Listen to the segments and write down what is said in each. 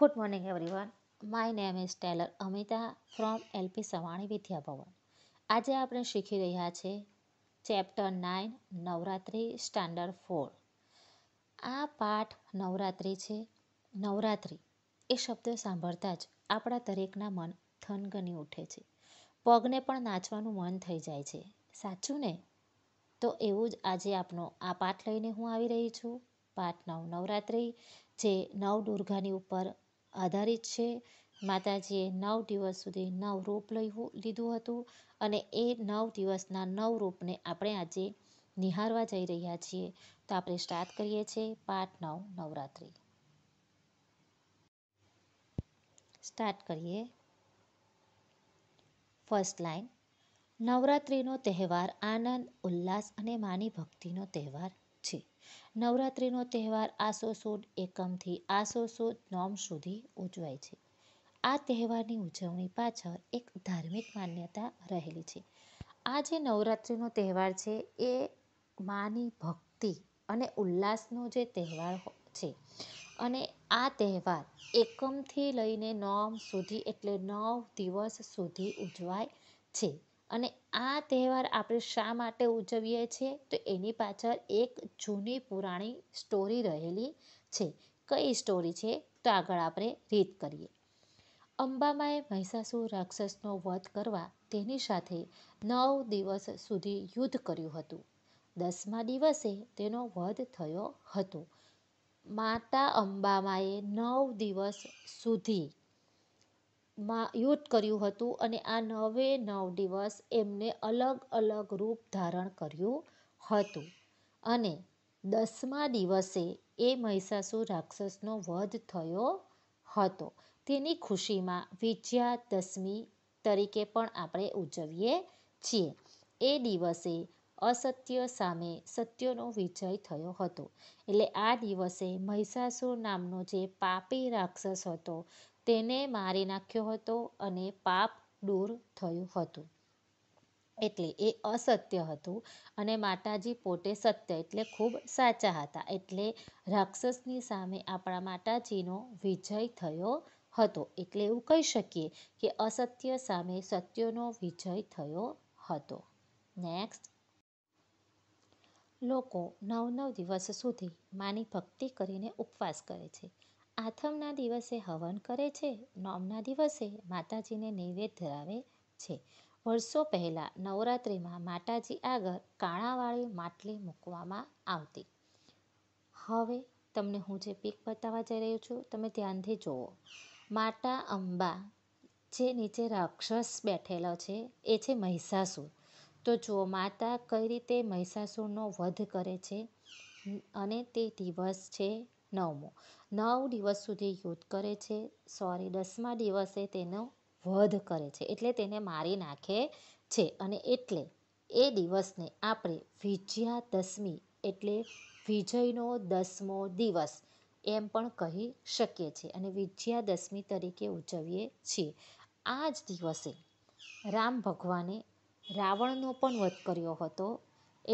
good morning, everyone my name is Tailor Amita from LP Savani Vidyabhavan આજે આપણે શીખી રહ્યા છે chapter nine Navratri standard four આ પાઠ નવરાત્રિ છે નવરાત્રિ એ શબ્દ સાંભળતા જ આપણા દરેકના મન થનગની ઉઠે છે પગને પણ નાચવાનું મન થઈ જાય છે સાચું ને તો એવું જ આજે આપનો આ પાઠ લઈને હું આવી રહી છું પાઠ નવ નવરાત્રિ જે નવ દુર્ગાની ઉપર આધારિત છે માતાજીએ નવ દિવસ સુધી નવ રૂપ લઈ લીધું હતું અને એ નવ દિવસના નવ રૂપને આપણે આજે નિહારવા જઈ રહ્યા છીએ તો આપણે સ્ટાર્ટ કરીએ છીએ પાઠ નવ નવરાત્રિ સ્ટાર્ટ કરીએ ફર્સ્ટ લાઈન નવરાત્રિનો તહેવાર આનંદ ઉલ્લાસ અને માની ભક્તિનો તહેવાર છે નવરાત્રિનો તહેવાર આસો સુદ એકમથી આસો સુદ નોમ સુધી ઉજવાય છે આ તહેવારની ઉજવણી પાછળ એક ધાર્મિક માન્યતા રહેલી છે આ જે નવરાત્રિનો તહેવાર છે એ માની ભક્તિ અને ઉલ્લાસનો જે તહેવાર છે અને આ તહેવાર એકમથી લઈને નોમ સુધી એટલે નવ દિવસ સુધી ઉજવાય છે અને આ તહેવાર આપણે શા માટે ઉજવીએ છીએ તો એની પાછળ એક જૂની પુરાણી સ્ટોરી રહેલી છે કઈ સ્ટોરી છે તો આગળ આપણે રીત કરીએ અંબામાએ મહિષાસુર રાક્ષસનો વધ કરવા તેની સાથે નવ દિવસ સુધી યુદ્ધ કર્યું હતું દસમા દિવસે તેનો વધ થયો હતો માતા અંબામાએ નવ દિવસ સુધી માં યુદ્ધ કર્યું હતું અને આ નવે નવ દિવસ એમને અલગ અલગ રૂપ ધારણ કર્યું હતું અને દસમા દિવસે એ મહિષાસુર રાક્ષસનો વધ થયો હતો તેની ખુશીમાં વિજયાદશમી તરીકે પણ આપણે ઉજવીએ છીએ એ દિવસે અસત્ય સામે સત્યનો વિજય થયો હતો એટલે આ દિવસે મહિષાસુર નામનો જે પાપી રાક્ષસ હતો તેને મારી નાખ્યો હતો અને પાપ દૂર થયું હતું એટલે એ અસત્ય હતું અને માતાજી પોતે સત્ય એટલે ખૂબ સાચા હતા એટલે રાક્ષસની સામે આપણા માતાજીનો વિજય થયો હતો એટલે એવું કહી શકીએ કે અસત્ય સામે સત્યનો વિજય થયો હતો નેક્સ્ટ લોકો નવ નવ દિવસ સુધી માની ભક્તિ કરીને ઉપવાસ કરે છે આથમના દિવસે હવન કરે છે નોમના દિવસે માતાજીને નૈવેદ્ય ધરાવે છે વર્ષો પહેલાં નવરાત્રિમાં માતાજી આગળ કાણાવાળી માટલી મૂકવામાં આવતી હવે તમને હું જે પીક બતાવવા જઈ રહ્યો છું તમે ધ્યાનથી જુઓ માતા અંબા જે નીચે રાક્ષસ બેઠેલો છે એ છે મહિષાસુર તો જુઓ માતા કઈ રીતે મહિષાસુરનો વધ કરે છે અને તે દિવસ છે નવમો નવ દિવસ સુધી યુદ્ધ કરે છે સોરી દસમા દિવસે તેનો વધ કરે છે એટલે તેને મારી નાખે છે અને એટલે એ દિવસને આપણે વિજયાદશમી એટલે વિજયનો દસમો દિવસ એમ પણ કહી શકીએ છીએ અને વિજયાદશમી તરીકે ઉજવીએ છીએ આ જ દિવસે રામ ભગવાને રાવણનો પણ વધ કર્યો હતો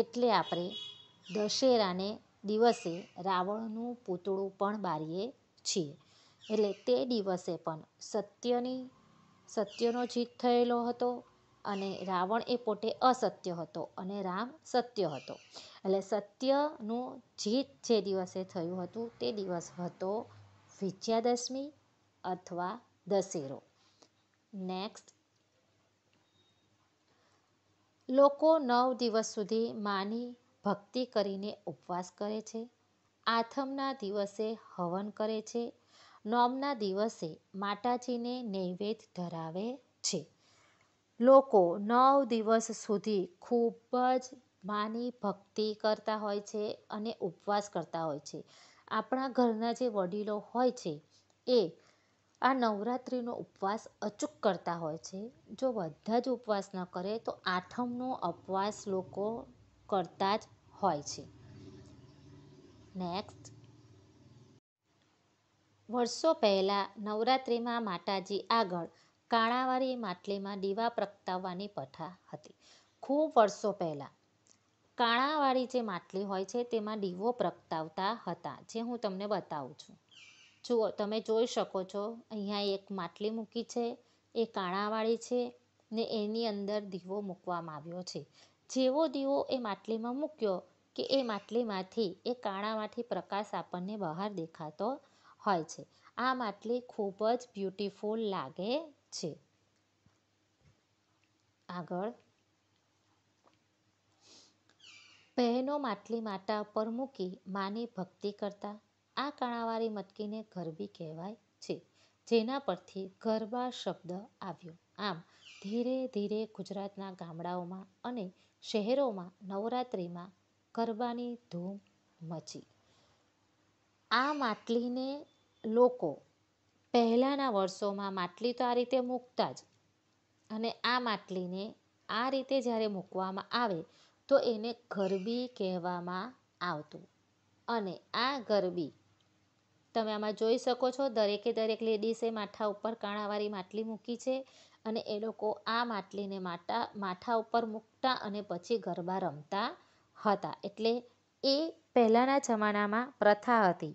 એટલે આપણે દશેરાને દિવસે રાવણનું પૂતળું પણ બારીએ છીએ એટલે તે દિવસે પણ સત્યની સત્યનો જીત થયેલો હતો અને રાવણ એ પોતે અસત્ય હતો અને રામ સત્ય હતો એટલે સત્યનું જીત જે દિવસે થયું હતું તે દિવસ હતો વિજયાદશમી અથવા દશેરો નેક્સ્ટ લોકો નવ દિવસ સુધી માની ભક્તિ કરીને ઉપવાસ કરે છે આથમના દિવસે હવન કરે છે નોમના દિવસે માતાજીને નૈવેદ્ય ધરાવે છે લોકો નવ દિવસ સુધી ખૂબ જ માની ભક્તિ કરતા હોય છે અને ઉપવાસ કરતા હોય છે આપણા ઘરના જે વડીલો હોય છે એ આ નવરાત્રિનો ઉપવાસ અચૂક કરતા હોય છે જો બધા જ ઉપવાસ ન કરે તો આઠમનો ઉપવાસ લોકો કરતા જ હોય છે નેક્સ્ટ વર્ષો પહેલાં નવરાત્રિમાં માતાજી આગળ કાણાવારી માટલીમાં દીવા પ્રગટાવવાની પ્રથા હતી ખૂબ વર્ષો પહેલાં કાણાવાળી જે માટલી હોય છે તેમાં દીવો પ્રગટાવતા હતા જે હું તમને બતાવું છું જુઓ તમે જોઈ શકો છો અહીંયા એક માટલી મૂકી છે એ કાણાવાળી છે ને એની અંદર દીવો મૂકવામાં આવ્યો છે જેવો દીવો એ માટલીમાં મૂક્યો કે એ માટલીમાંથી એ કાણામાંથી પ્રકાશ આપણને બહાર દેખાતો હોય છે આ માટલી ખૂબ જ બ્યુટીફુલ લાગે છે આગળ બહેનો માટલી માટા પર મૂકી માની ભક્તિ કરતા આ કાણાવાળી મટકીને ગરબી કહેવાય છે જેના પરથી ગરબા શબ્દ આવ્યો આમ ધીરે ધીરે ગુજરાતના ગામડાઓમાં અને શહેરોમાં નવરાત્રિમાં ગરબાની ધૂમ મચી આ માટલીને લોકો પહેલાંના વર્ષોમાં માટલી તો આ રીતે મૂકતા જ અને આ માટલીને આ રીતે જ્યારે મૂકવામાં આવે તો એને ગરબી કહેવામાં આવતું અને આ ગરબી તમે આમાં જોઈ શકો છો દરેકે દરેક લેડીઝે માથા ઉપર કાણાવાળી માટલી મૂકી છે અને એ લોકો આ માટલીને માટા માથા ઉપર મૂક નાચતા અને પછી ગરબા રમતા હતા એટલે એ પહેલાંના જમાનામાં પ્રથા હતી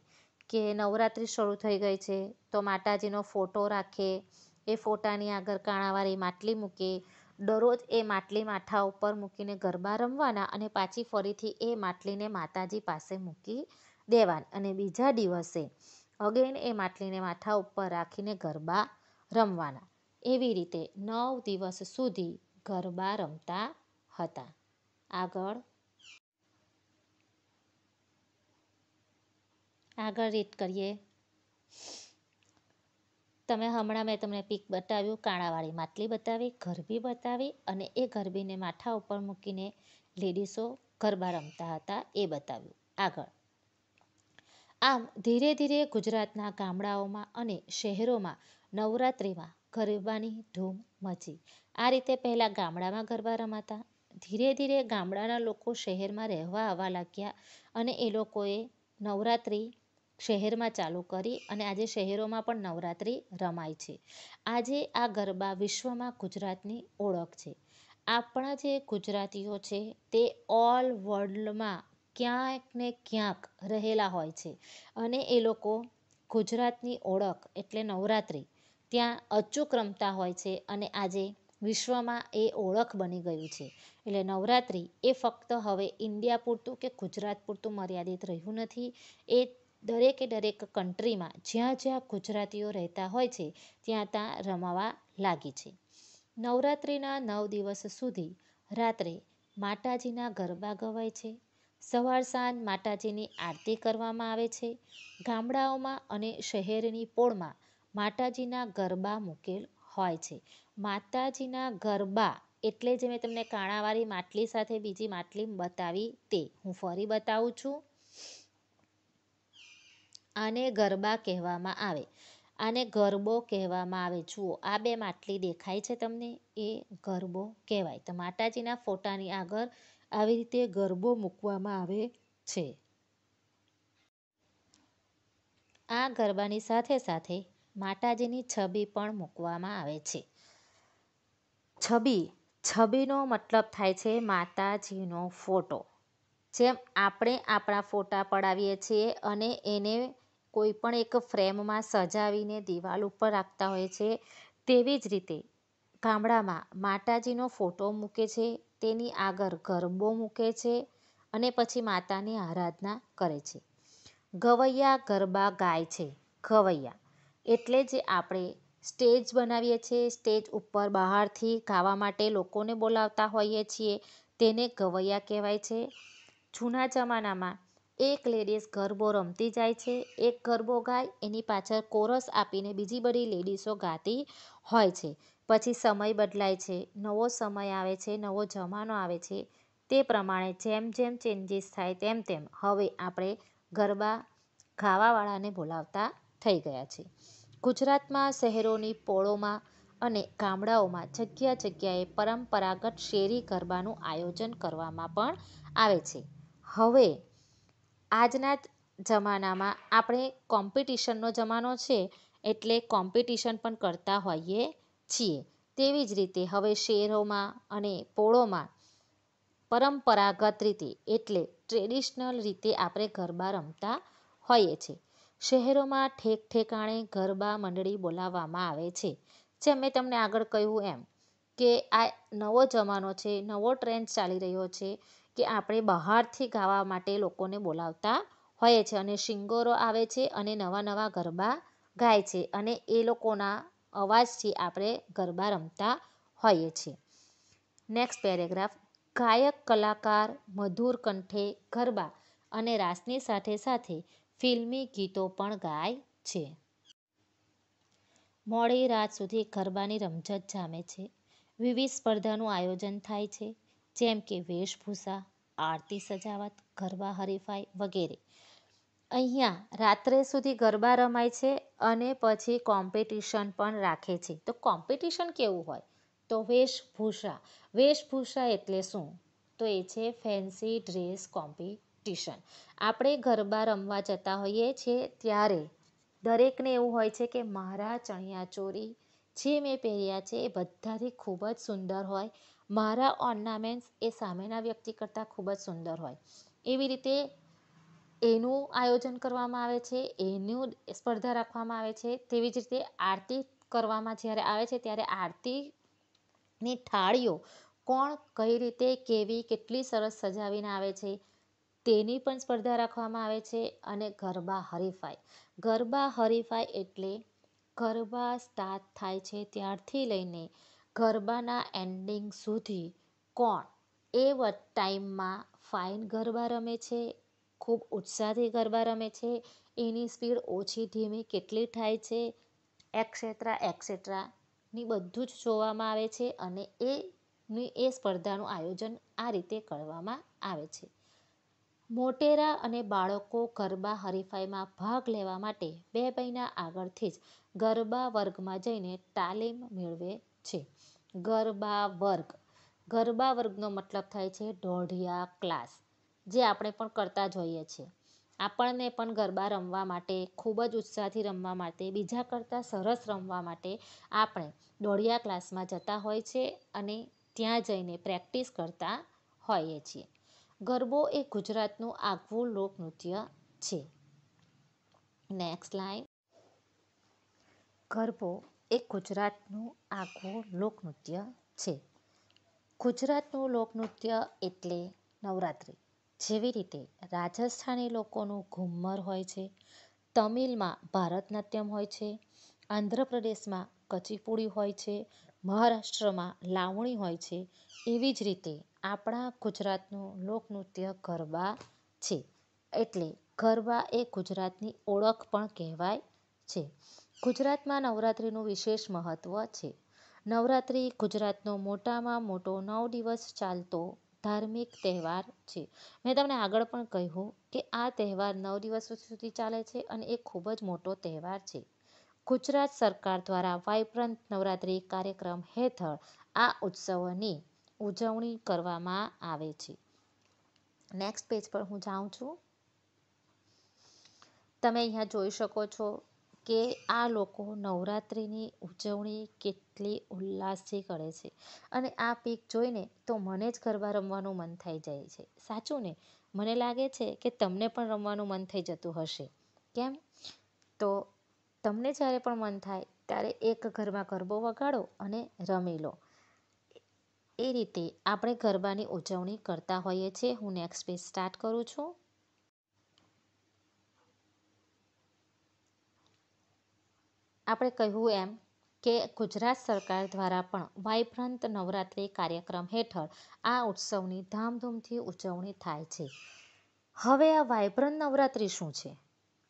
કે નવરાત્રિ શરૂ થઈ ગઈ છે તો માતાજીનો ફોટો રાખે એ ફોટાની આગળ કાણાવાળી માટલી મૂકે દરરોજ એ માટલી માથા ઉપર મૂકીને ગરબા રમવાના અને પાછી ફરીથી એ માટલીને માતાજી પાસે મૂકી દેવાની અને બીજા દિવસે અગેન એ માટલીને માથા ઉપર રાખીને ગરબા રમવાના એવી રીતે નવ દિવસ સુધી ગરબા રમતા હતા આગળ આગળ રીત કરીએ તમે હમણાં મેં તમને પીક બતાવ્યું કાણાવાળી માટલી બતાવી ગરબી બતાવી અને એ ગરબીને માથા ઉપર મૂકીને લેડીસો ગરબા રમતા હતા એ બતાવ્યું આગળ આમ ધીરે ધીરે ગુજરાતના ગામડાઓમાં અને શહેરોમાં નવરાત્રિમાં ગરબાની ધૂમ મચી આ રીતે પહેલાં ગામડામાં ગરબા રમાતા ધીરે ધીરે ગામડાના લોકો શહેરમાં રહેવા આવવા લાગ્યા અને એ લોકોએ નવરાત્રિ શહેરમાં ચાલુ કરી અને આજે શહેરોમાં પણ નવરાત્રિ રમાય છે આજે આ ગરબા વિશ્વમાં ગુજરાતની ઓળખ છે આપણા જે ગુજરાતીઓ છે તે ઓલ વર્લ્ડમાં ક્યાંક ને ક્યાંક રહેલા હોય છે અને એ લોકો ગુજરાતની ઓળખ એટલે નવરાત્રિ ત્યાં અચૂક રમતા હોય છે અને આજે વિશ્વમાં એ ઓળખ બની ગયું છે એટલે નવરાત્રિ એ ફક્ત હવે ઇન્ડિયા પૂરતું કે ગુજરાત પૂરતું મર્યાદિત રહ્યું નથી એ દરેકે દરેક કન્ટ્રીમાં જ્યાં જ્યાં ગુજરાતીઓ રહેતા હોય છે ત્યાં ત્યાં રમાવા લાગી છે નવરાત્રિના નવ દિવસ સુધી રાત્રે માતાજીના ગરબા ગવાય છે સવાર સાંજ માતાજીની આરતી કરવામાં આવે છે ગામડાઓમાં અને શહેરની પોળમાં માતાજીના ગરબા મૂકેલ હોય છે માતાજીના ગરબા એટલે જે મેં તમને કાણાવાળી માટલી સાથે બીજી માટલી બતાવી તે હું ફરી બતાવું છું આને ગરબા કહેવામાં આવે આને ગરબો કહેવામાં આવે જુઓ આ બે માટલી દેખાય છે તમને એ ગરબો કહેવાય તો માતાજીના ફોટાની આગળ આવી રીતે ગરબો મૂકવામાં આવે છે આ ગરબાની સાથે સાથે માતાજીની છબી પણ મૂકવામાં આવે છે છબી છબીનો મતલબ થાય છે માતાજીનો ફોટો જેમ આપણે આપણા ફોટા પડાવીએ છીએ અને એને કોઈ પણ એક ફ્રેમમાં સજાવીને દિવાલ ઉપર રાખતા હોય છે તેવી જ રીતે ગામડામાં માતાજીનો ફોટો મૂકે છે તેની આગળ ગરબો મૂકે છે અને પછી માતાની આરાધના કરે છે ગવૈયા ગરબા ગાય છે ગવૈયા એટલે જ આપણે સ્ટેજ બનાવીએ છીએ સ્ટેજ ઉપર બહારથી ગાવા માટે લોકોને બોલાવતા હોઈએ છીએ તેને ગવૈયા કહેવાય છે જૂના જમાનામાં એક લેડીઝ ગરબો રમતી જાય છે એક ગરબો ગાય એની પાછળ કોરસ આપીને બીજી બધી લેડીઝો ગાતી હોય છે પછી સમય બદલાય છે નવો સમય આવે છે નવો જમાનો આવે છે તે પ્રમાણે જેમ જેમ ચેન્જીસ થાય તેમ તેમ હવે આપણે ગરબા ગાવાવાળાને બોલાવતા થઈ ગયા છીએ ગુજરાતમાં શહેરોની પોળોમાં અને ગામડાઓમાં જગ્યા જગ્યાએ પરંપરાગત શેરી ગરબાનું આયોજન કરવામાં પણ આવે છે હવે આજના જમાનામાં આપણે કોમ્પિટિશનનો જમાનો છે એટલે કોમ્પિટિશન પણ કરતા હોઈએ છીએ તેવી જ રીતે હવે શહેરોમાં અને પોળોમાં પરંપરાગત રીતે એટલે ટ્રેડિશનલ રીતે આપણે ગરબા રમતા હોઈએ છીએ શહેરોમાં ઠેક ઠેકાણે ગરબા મંડળી બોલાવવામાં આવે છે જેમ મેં તમને આગળ કહ્યું એમ કે આ નવો જમાનો છે નવો ટ્રેન્ડ ચાલી રહ્યો છે કે આપણે બહારથી ગાવા માટે લોકોને બોલાવતા હોય છે અને શિંગોરો આવે છે અને નવા નવા ગરબા ગાય છે અને એ લોકોના અવાજથી આપણે ગરબા રમતા હોઈએ છીએ નેક્સ્ટ પેરેગ્રાફ ગાયક કલાકાર મધુર કંઠે ગરબા અને રાસની સાથે સાથે ફિલ્મી ગીતો પણ ગાય છે મોડી રાત સુધી ગરબાની રમઝટ જામે છે વિવિધ સ્પર્ધાનું આયોજન થાય છે જેમ કે વેશભૂષા આરતી સજાવટ ગરબા હરીફાઈ વગેરે અહીંયા રાત્રે સુધી ગરબા રમાય છે અને પછી કોમ્પિટિશન પણ રાખે છે તો કોમ્પિટિશન કેવું હોય તો વેશભૂષા વેશભૂષા એટલે શું તો એ છે ફેન્સી ડ્રેસ કોમ્પિ કોમ્પિટિશન આપણે ગરબા રમવા જતા હોઈએ છીએ ત્યારે દરેકને એવું હોય છે કે મારા ચણિયા ચોરી જે મેં પહેર્યા છે એ બધાથી ખૂબ જ સુંદર હોય મારા ઓર્નામેન્ટ્સ એ સામેના વ્યક્તિ કરતાં ખૂબ જ સુંદર હોય એવી રીતે એનું આયોજન કરવામાં આવે છે એનું સ્પર્ધા રાખવામાં આવે છે તેવી જ રીતે આરતી કરવામાં જ્યારે આવે છે ત્યારે આરતીની થાળીઓ કોણ કઈ રીતે કેવી કેટલી સરસ સજાવીને આવે છે તેની પણ સ્પર્ધા રાખવામાં આવે છે અને ગરબા હરીફાઈ ગરબા હરીફાઈ એટલે ગરબા સ્ટાર્ટ થાય છે ત્યારથી લઈને ગરબાના એન્ડિંગ સુધી કોણ એ ટાઈમમાં ફાઇન ગરબા રમે છે ખૂબ ઉત્સાહથી ગરબા રમે છે એની સ્પીડ ઓછી ધીમી કેટલી થાય છે એક્સેટ્રા ની બધું જ જોવામાં આવે છે અને એની એ સ્પર્ધાનું આયોજન આ રીતે કરવામાં આવે છે મોટેરા અને બાળકો ગરબા હરીફાઈમાં ભાગ લેવા માટે બે મહિના આગળથી જ ગરબા વર્ગમાં જઈને તાલીમ મેળવે છે ગરબા વર્ગ ગરબા વર્ગનો મતલબ થાય છે ઢોઢિયા ક્લાસ જે આપણે પણ કરતા જોઈએ છીએ આપણને પણ ગરબા રમવા માટે ખૂબ જ ઉત્સાહથી રમવા માટે બીજા કરતાં સરસ રમવા માટે આપણે દોઢિયા ક્લાસમાં જતા હોય છે અને ત્યાં જઈને પ્રેક્ટિસ કરતા હોઈએ છીએ ગરબો એ ગુજરાતનું આગવું લોકનૃત્ય છે નેક્સ્ટ લાઇન ગરબો એ ગુજરાતનું આગવું લોકનૃત્ય છે ગુજરાતનું લોકનૃત્ય એટલે નવરાત્રિ જેવી રીતે રાજસ્થાની લોકોનું ઘુમ્મર હોય છે તમિલમાં ભરતનાટ્યમ હોય છે આંધ્રપ્રદેશમાં કચીપુડી હોય છે મહારાષ્ટ્રમાં લાવણી હોય છે એવી જ રીતે આપણા ગુજરાતનું લોકનૃત્ય ગરબા છે એટલે ગરબા એ ગુજરાતની ઓળખ પણ કહેવાય છે ગુજરાતમાં નવરાત્રિનું વિશેષ મહત્ત્વ છે નવરાત્રિ ગુજરાતનો મોટામાં મોટો નવ દિવસ ચાલતો ધાર્મિક તહેવાર છે મેં તમને આગળ પણ કહ્યું કે આ તહેવાર નવ દિવસ સુધી ચાલે છે અને એ ખૂબ જ મોટો તહેવાર છે ગુજરાત સરકાર દ્વારા વાયબ્રન્ટ નવરાત્રિ કાર્યક્રમ હેઠળ આ ઉત્સવોની ઉજવણી કરવામાં આવે છે નેક્સ્ટ પેજ પર હું જાઉં છું તમે અહીંયા જોઈ શકો છો કે આ લોકો નવરાત્રિની ઉજવણી કેટલી ઉલ્લાસથી કરે છે અને આ પીક જોઈને તો મને જ ગરબા રમવાનું મન થઈ જાય છે સાચું ને મને લાગે છે કે તમને પણ રમવાનું મન થઈ જતું હશે કેમ તો તમને જ્યારે પણ મન થાય ત્યારે એક ગરબા ગરબો વગાડો અને રમી લો એ રીતે આપણે ગરબાની ઉજવણી કરતા હોઈએ છીએ હું નેક્સ્ટ પેજ સ્ટાર્ટ કરું છું આપણે કહ્યું એમ કે ગુજરાત સરકાર દ્વારા પણ વાઇબ્રન્ટ નવરાત્રિ કાર્યક્રમ હેઠળ આ ઉત્સવની ધામધૂમથી ઉજવણી થાય છે હવે આ વાઇબ્રન્ટ નવરાત્રિ શું છે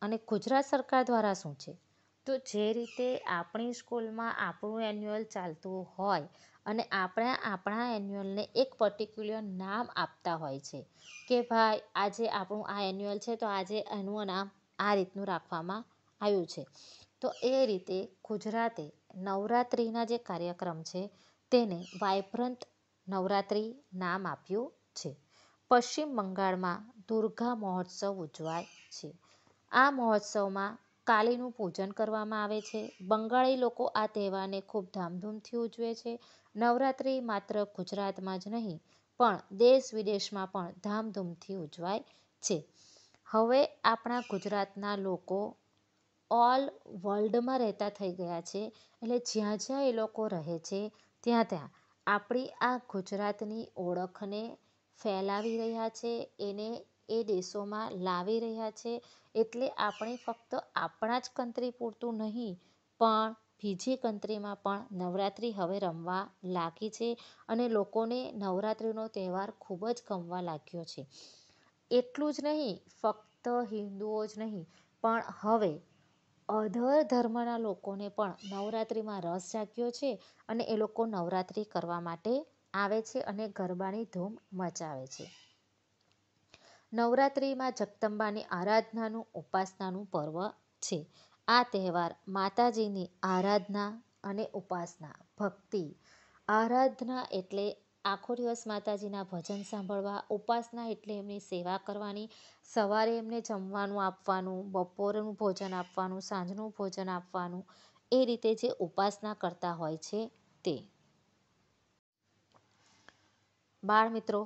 અને ગુજરાત સરકાર દ્વારા શું છે તો જે રીતે આપણી સ્કૂલમાં આપણું એન્યુઅલ ચાલતું હોય અને આપણે આપણા એન્યુઅલને એક પર્ટિક્યુલર નામ આપતા હોય છે કે ભાઈ આજે આપણું આ એન્યુઅલ છે તો આજે એનું નામ આ રીતનું રાખવામાં આવ્યું છે તો એ રીતે ગુજરાતે નવરાત્રિના જે કાર્યક્રમ છે તેને વાયબ્રન્ટ નવરાત્રિ નામ આપ્યું છે પશ્ચિમ બંગાળમાં દુર્ગા મહોત્સવ ઉજવાય છે આ મહોત્સવમાં કાલીનું પૂજન કરવામાં આવે છે બંગાળી લોકો આ તહેવારને ખૂબ ધામધૂમથી ઉજવે છે નવરાત્રિ માત્ર ગુજરાતમાં જ નહીં પણ દેશ વિદેશમાં પણ ધામધૂમથી ઉજવાય છે હવે આપણા ગુજરાતના લોકો ઓલ વર્લ્ડમાં રહેતા થઈ ગયા છે એટલે જ્યાં જ્યાં એ લોકો રહે છે ત્યાં ત્યાં આપણી આ ગુજરાતની ઓળખને ફેલાવી રહ્યા છે એને એ દેશોમાં લાવી રહ્યા છે એટલે આપણે ફક્ત આપણા જ કન્ટ્રી પૂરતું નહીં પણ બીજી કન્ટ્રીમાં પણ નવરાત્રિ હવે રમવા લાગી છે અને લોકોને નવરાત્રિનો તહેવાર ખૂબ જ ગમવા લાગ્યો છે એટલું જ નહીં ફક્ત હિન્દુઓ જ નહીં પણ હવે અધર ધર્મના લોકોને પણ નવરાત્રિમાં રસ જાગ્યો છે અને એ લોકો નવરાત્રિ કરવા માટે આવે છે અને ગરબાની ધૂમ મચાવે છે નવરાત્રિમાં જગદંબાની આરાધનાનું ઉપાસનાનું પર્વ છે આ તહેવાર માતાજીની આરાધના અને ઉપાસના ભક્તિ આરાધના એટલે આખો દિવસ માતાજીના ભજન સાંભળવા ઉપાસના એટલે એમની સેવા કરવાની સવારે એમને જમવાનું આપવાનું બપોરનું ભોજન આપવાનું સાંજનું ભોજન આપવાનું એ રીતે જે ઉપાસના કરતા હોય છે તે બાળ મિત્રો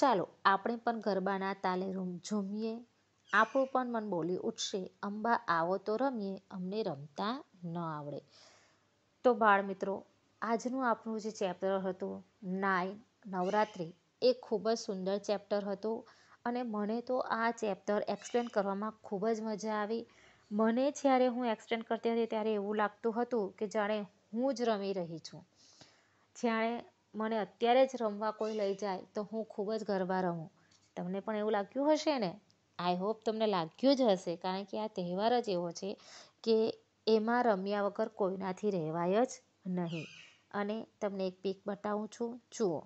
ચાલો આપણે પણ ગરબાના તાલે રૂમ ઝૂમીએ આપણું પણ મન બોલી ઉઠશે અંબા આવો તો રમીએ અમને રમતા ન આવડે તો બાળ મિત્રો આજનું આપણું જે ચેપ્ટર હતું નાય નવરાત્રિ એ ખૂબ જ સુંદર ચેપ્ટર હતું અને મને તો આ ચેપ્ટર એક્સપ્લેન કરવામાં ખૂબ જ મજા આવી મને જ્યારે હું એક્સપ્લેન કરતી હતી ત્યારે એવું લાગતું હતું કે જાણે હું જ રમી રહી છું જ્યારે મને અત્યારે જ રમવા કોઈ લઈ જાય તો હું ખૂબ જ ગરબા રમું તમને પણ એવું લાગ્યું હશે ને આઈ હોપ તમને લાગ્યું જ હશે કારણ કે આ તહેવાર જ એવો છે કે એમાં રમ્યા વગર કોઈનાથી રહેવાય જ નહીં અને તમને એક પીક બતાવું છું જુઓ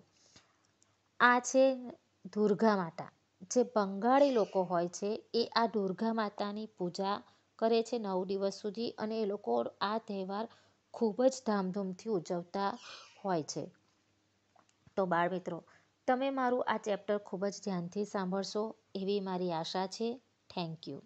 આ છે દુર્ગા માતા જે બંગાળી લોકો હોય છે એ આ દુર્ગા માતાની પૂજા કરે છે નવ દિવસ સુધી અને એ લોકો આ તહેવાર ખૂબ જ ધામધૂમથી ઉજવતા હોય છે તો બાળ મિત્રો તમે મારું આ ચેપ્ટર ખૂબ જ ધ્યાનથી સાંભળશો એવી મારી આશા છે થેન્ક યુ